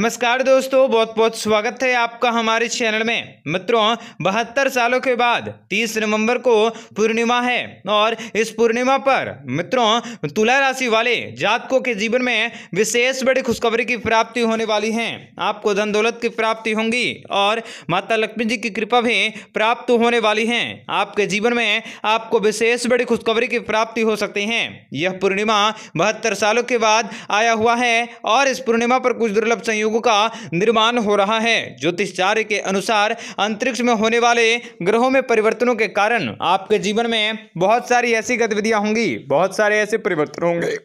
नमस्कार दोस्तों बहुत बहुत स्वागत है आपका हमारे चैनल में मित्रों बहत्तर सालों के बाद 30 नवंबर को पूर्णिमा है और इस पूर्णिमा पर मित्रों तुला राशि वाले जातकों के जीवन में विशेष बड़ी खुशखबरी की प्राप्ति होने वाली है आपको धन दौलत की प्राप्ति होंगी और माता लक्ष्मी जी की कृपा भी प्राप्त होने वाली है आपके जीवन में आपको विशेष बड़ी खुशखबरी की प्राप्ति हो सकती है यह पूर्णिमा बहत्तर सालों के बाद आया हुआ है और इस पूर्णिमा पर कुछ दुर्लभ संयोग युग का निर्माण हो रहा है ज्योतिषचार्य के अनुसार अंतरिक्ष में होने वाले ग्रहों में परिवर्तनों के कारण आपके जीवन में बहुत सारी ऐसी गतिविधियां होंगी बहुत सारे ऐसे परिवर्तन होंगे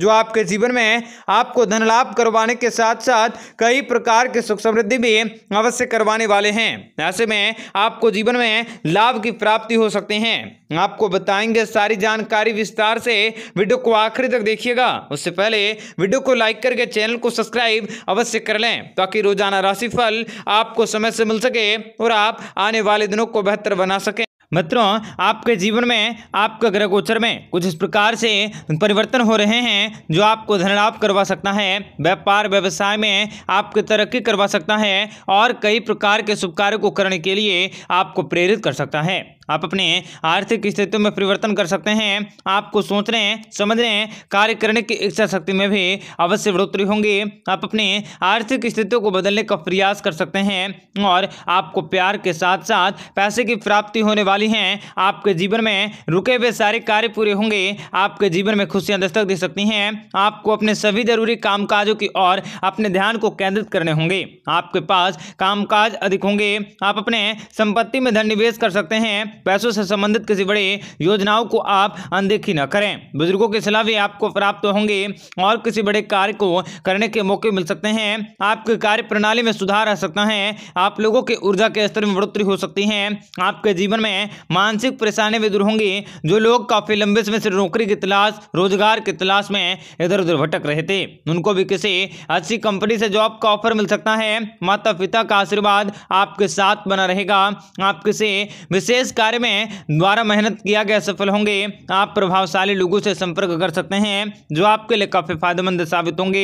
जो आपके जीवन में आपको धन लाभ करवाने के साथ साथ कई प्रकार के सुख समृद्धि भी अवश्य करवाने वाले हैं ऐसे में आपको जीवन में लाभ की प्राप्ति हो सकते हैं आपको बताएंगे सारी जानकारी विस्तार से वीडियो को आखिरी तक देखिएगा उससे पहले वीडियो को लाइक करके चैनल को सब्सक्राइब अवश्य कर लें ताकि रोजाना राशिफल आपको समय से मिल सके और आप आने वाले दिनों को बेहतर बना सकें मित्रों आपके जीवन में आपके ग्रह गोचर में कुछ इस प्रकार से परिवर्तन हो रहे हैं जो आपको धन लाभ करवा सकता है व्यापार व्यवसाय में आपकी तरक्की करवा सकता है और कई प्रकार के शुभ कार्य को करने के लिए आपको प्रेरित कर सकता है आप अपने आर्थिक स्थितियों में परिवर्तन कर सकते हैं आपको सोचने समझने कार्य करने की इच्छा शक्ति में भी अवश्य बढ़ोतरी होंगी आप अपने आर्थिक स्थितियों को बदलने का प्रयास कर सकते हैं और आपको प्यार के साथ साथ पैसे की प्राप्ति होने वाली है आपके जीवन में रुके हुए सारे कार्य पूरे होंगे आपके जीवन में खुशियाँ दस्तक दे सकती हैं आपको अपने सभी जरूरी काम की ओर अपने ध्यान को केंद्रित करने होंगे आपके पास काम अधिक होंगे आप अपने संपत्ति में धन निवेश कर सकते हैं पैसों से संबंधित किसी बड़े योजनाओं को आप अनदेखी न करें बुजुर्गों के सलाह भी आपको प्राप्त होंगे और किसी बड़े कार्य को करने के मौके मिल सकते हैं आपके कार्य प्रणाली में सुधार आ सकता है आप लोगों के ऊर्जा के स्तर में बढ़ोतरी हो सकती है आपके जीवन में मानसिक परेशानी भी दूर होंगी जो लोग काफी लंबे समय से नौकरी की तलाश रोजगार की तलाश में इधर उधर भटक रहे थे उनको भी किसी अच्छी कंपनी से जॉब का ऑफर मिल सकता है माता पिता का आशीर्वाद आपके साथ बना रहेगा आप किसी विशेष कार्य में द्वारा मेहनत किया गया सफल होंगे आप प्रभावशाली लोगों से संपर्क कर सकते हैं जो आपके लिए काफ़ी फायदेमंद साबित होंगे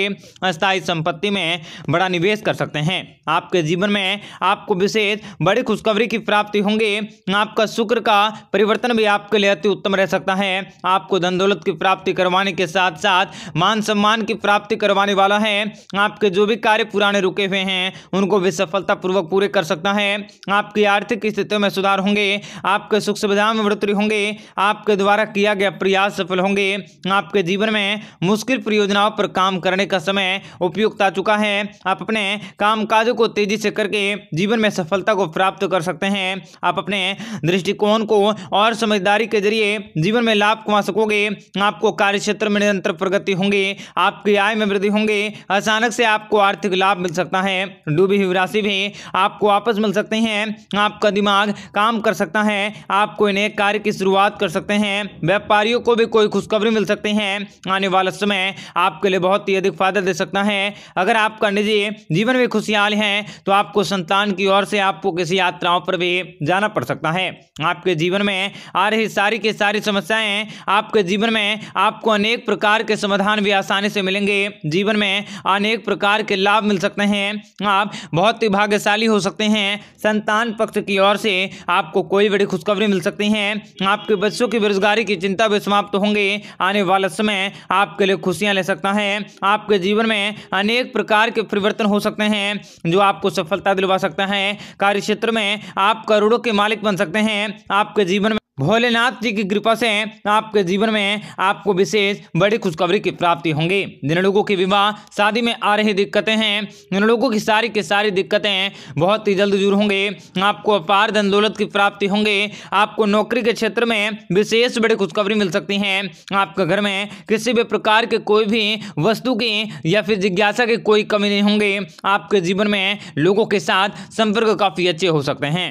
अस्थायी संपत्ति में बड़ा निवेश कर सकते हैं आपके जीवन में आपको विशेष बड़ी खुशखबरी की प्राप्ति होंगे आपका शुक्र का परिवर्तन भी आपके लिए अति उत्तम रह सकता है आपको धन दौलत की प्राप्ति करवाने के साथ साथ मान सम्मान की प्राप्ति करवाने वाला है आपके जो भी कार्य पुराने रुके हुए हैं उनको भी सफलतापूर्वक पूरे कर सकता है आपकी आर्थिक स्थितियों में सुधार होंगे आपके सुख सुविधाओं में बढ़ोतरी होंगे आपके द्वारा किया गया प्रयास सफल होंगे आपके जीवन में मुश्किल परियोजनाओं पर काम करने का समय उपयुक्त आ चुका है आप अपने कामकाजों को तेजी से करके जीवन में सफलता को प्राप्त कर सकते हैं आप अपने दृष्टिकोण को और समझदारी के जरिए जीवन में लाभ कमा सकोगे आपको कार्य क्षेत्र में निरंतर प्रगति होंगी आपकी आय में वृद्धि होंगे अचानक से आपको आर्थिक लाभ मिल सकता है डूबी हुई राशि भी आपको वापस मिल सकती है आपका दिमाग काम कर सकता है हैं आपको इन्हें कार्य की शुरुआत कर सकते हैं व्यापारियों को भी कोई खुशखबरी मिल सकती है आने वाला समय आपके लिए बहुत ही अधिक फायदा दे सकता है अगर आपका निजी जीवन में खुशहाल है तो आपको संतान की ओर से आपको किसी यात्राओं पर भी जाना पड़ सकता है आपके जीवन में आ रही सारी की सारी समस्याएं आपके जीवन में आपको अनेक प्रकार के समाधान भी आसानी से मिलेंगे जीवन में अनेक प्रकार के लाभ मिल सकते हैं आप बहुत ही भाग्यशाली हो सकते हैं संतान पक्ष की ओर से आपको कोई बड़ी खुशखबरी मिल सकती हैं आपके बच्चों की बेरोजगारी की चिंता भी समाप्त होंगे आने वाला समय आपके लिए खुशियां ले सकता है आपके जीवन में अनेक प्रकार के परिवर्तन हो सकते हैं जो आपको सफलता दिलवा सकता है कार्य क्षेत्र में आप करोड़ों के मालिक बन सकते हैं आपके जीवन में भोलेनाथ जी की कृपा से आपके जीवन में आपको विशेष बड़ी खुशखबरी की प्राप्ति होंगी जिन लोगों की विवाह शादी में आ रही दिक्कतें हैं जिन लोगों की सारी की सारी दिक्कतें बहुत ही जल्द दूर होंगे आपको अपार धन दौलत की प्राप्ति होंगे आपको नौकरी के क्षेत्र में विशेष बड़ी खुशखबरी मिल सकती है आपके घर में किसी भी प्रकार के कोई भी वस्तु की या फिर जिज्ञासा की कोई कमी नहीं होंगी आपके जीवन में लोगों के साथ संपर्क काफ़ी अच्छे हो सकते हैं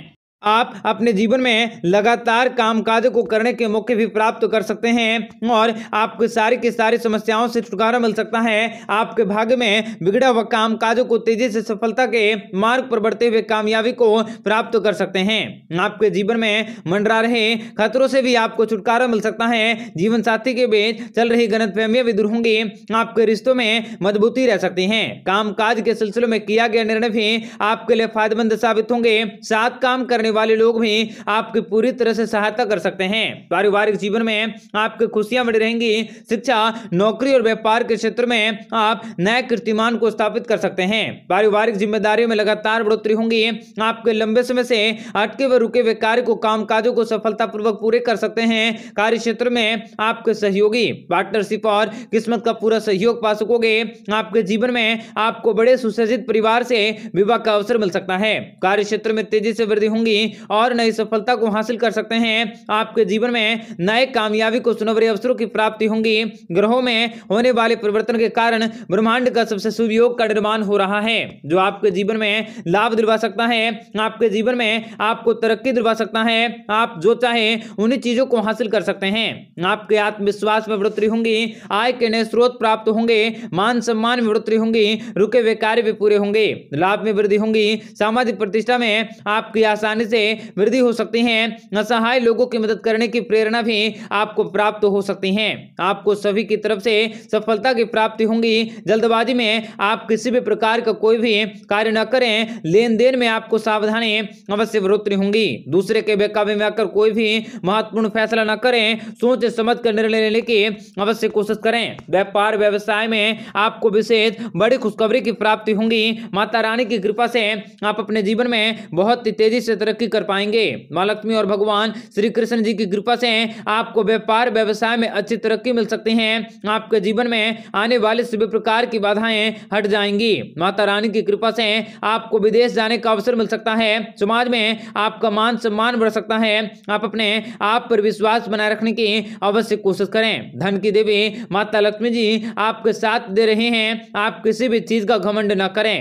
आप अपने जीवन में लगातार कामकाज को करने के मौके भी प्राप्त कर सकते हैं और आपको सारी की सारी समस्याओं से छुटकारा मिल सकता है आपके भाग्य में बिगड़ा हुआ कामकाजों को तेजी से सफलता के मार्ग पर बढ़ते हुए कामयाबी को प्राप्त कर सकते हैं आपके जीवन में मंडरा रहे खतरों से भी आपको छुटकारा मिल सकता है जीवन साथी के बीच चल रही गलत फहमियां भी दूर होंगी आपके रिश्तों में मजबूती रह सकती है काम के सिलसिले में किया गया निर्णय भी आपके लिए फायदेमंद साबित होंगे साथ काम करने करने वाले लोग भी आपकी पूरी तरह से सहायता कर सकते हैं पारिवारिक जीवन में आपकी खुशियां बढ़ी रहेंगी शिक्षा नौकरी और व्यापार के क्षेत्र में आप नए कीर्तिमान को स्थापित कर सकते हैं पारिवारिक जिम्मेदारियों में लगातार बढ़ोतरी होंगी आपके लंबे समय से अटके व रुके हुए कार्य को कामकाजों को सफलतापूर्वक पूरे कर सकते हैं कार्य क्षेत्र में आपके सहयोगी पार्टनरशिप और किस्मत का पूरा सहयोग पा सकोगे आपके जीवन में आपको बड़े सुसज्जित परिवार से विवाह का अवसर मिल सकता है कार्य क्षेत्र में तेजी से वृद्धि होंगी की और नई सफलता को हासिल कर सकते हैं आपके जीवन में नए कामयाबी को सुनवरे अवसरों की प्राप्ति होंगी ग्रहों में होने वाले परिवर्तन के कारण ब्रह्मांड का सबसे सुवियोग का निर्माण हो रहा है जो आपके जीवन में लाभ दिलवा सकता है आपके जीवन में आपको तरक्की दिलवा सकता है आप जो चाहे उन्हीं चीजों को हासिल कर सकते हैं आपके आत्मविश्वास में बढ़ोतरी होंगी आय के नए स्रोत प्राप्त होंगे मान सम्मान में बढ़ोतरी होंगी रुके हुए कार्य भी पूरे होंगे लाभ में वृद्धि होंगी सामाजिक प्रतिष्ठा में आपकी आसानी से वृद्धि हो सकती है असहाय लोगों की मदद करने की प्रेरणा भी आपको प्राप्त हो सकती है आपको सभी की तरफ से सफलता की प्राप्ति होगी जल्दबाजी में आप किसी भी प्रकार का कोई भी कार्य न करें लेन देन में आपको सावधानी अवश्य बढ़ोतरी होंगी दूसरे के बेकाबे में आकर कोई भी महत्वपूर्ण फैसला न करें सोच समझ कर निर्णय लेने की अवश्य कोशिश करें व्यापार व्यवसाय में आपको विशेष बड़ी खुशखबरी की प्राप्ति होंगी माता रानी की कृपा से आप अपने जीवन में बहुत ही तेजी से तरक्की तरक्की कर पाएंगे माँ लक्ष्मी और भगवान श्री कृष्ण जी की कृपा से आपको व्यापार व्यवसाय में अच्छी तरक्की मिल सकती है आपके जीवन में आने वाले सभी प्रकार की बाधाएं हट जाएंगी माता रानी की कृपा से आपको विदेश जाने का अवसर मिल सकता है समाज में आपका मान सम्मान बढ़ सकता है आप अपने आप पर विश्वास बनाए रखने की अवश्य कोशिश करें धन की देवी माता लक्ष्मी जी आपके साथ दे रहे हैं आप किसी भी चीज का घमंड न करें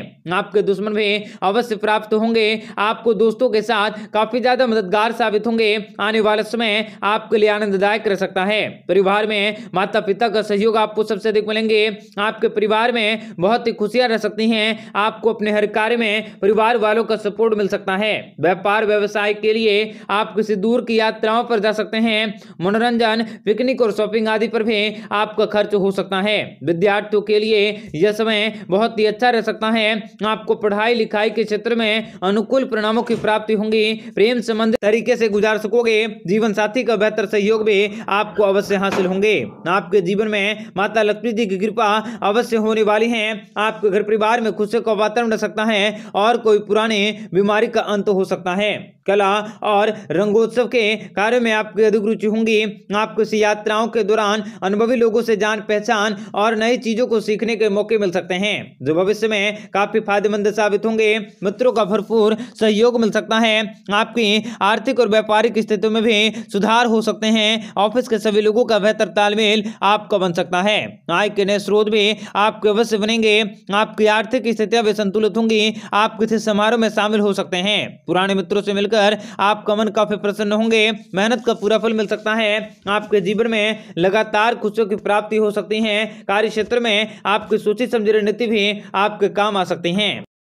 आपके दुश्मन भी अवश्य प्राप्त होंगे आपको दोस्तों के साथ साथ काफी ज्यादा मददगार साबित होंगे आने वाला समय आपके लिए आनंददायक रह सकता है परिवार में माता पिता का सहयोग आपको सबसे अधिक मिलेंगे आपके परिवार में बहुत ही खुशियां रह सकती हैं आपको अपने हर कार्य में परिवार वालों का सपोर्ट मिल सकता है व्यापार व्यवसाय के लिए आप किसी दूर की यात्राओं पर जा सकते हैं मनोरंजन पिकनिक और शॉपिंग आदि पर भी आपका खर्च हो सकता है विद्यार्थियों के लिए यह समय बहुत ही अच्छा रह सकता है आपको पढ़ाई लिखाई के क्षेत्र में अनुकूल परिणामों की प्राप्ति होंगी भी प्रेम संबंध तरीके से गुजार सकोगे जीवन साथी का बेहतर सहयोग भी आपको अवश्य हासिल होंगे आपके जीवन में माता लक्ष्मी जी की कृपा अवश्य होने वाली है आपके घर परिवार में खुशी का वातावरण रह सकता है और कोई पुराने बीमारी का अंत हो सकता है कला और रंगोत्सव के कार्यों में आपकी अधिक रुचि होंगी आपको इस यात्राओं के दौरान अनुभवी लोगों से जान पहचान और नई चीजों को सीखने के मौके मिल सकते हैं जो भविष्य में काफी फायदेमंद साबित होंगे मित्रों का भरपूर सहयोग मिल सकता है आपकी आर्थिक और व्यापारिक स्थितियों में भी सुधार हो सकते हैं ऑफिस के सभी लोगों का बेहतर तालमेल आपका बन सकता है आय के नए स्रोत भी आपके अवश्य बनेंगे आपकी आर्थिक स्थितियां भी संतुलित होंगी आप किसी समारोह में शामिल हो सकते हैं पुराने मित्रों से मिलकर सुनकर आप कमन काफी प्रसन्न होंगे मेहनत का पूरा फल मिल सकता है आपके जीवन में लगातार खुशियों की प्राप्ति हो सकती है कार्य क्षेत्र में आपकी सोची समझी रणनीति भी आपके काम आ सकती है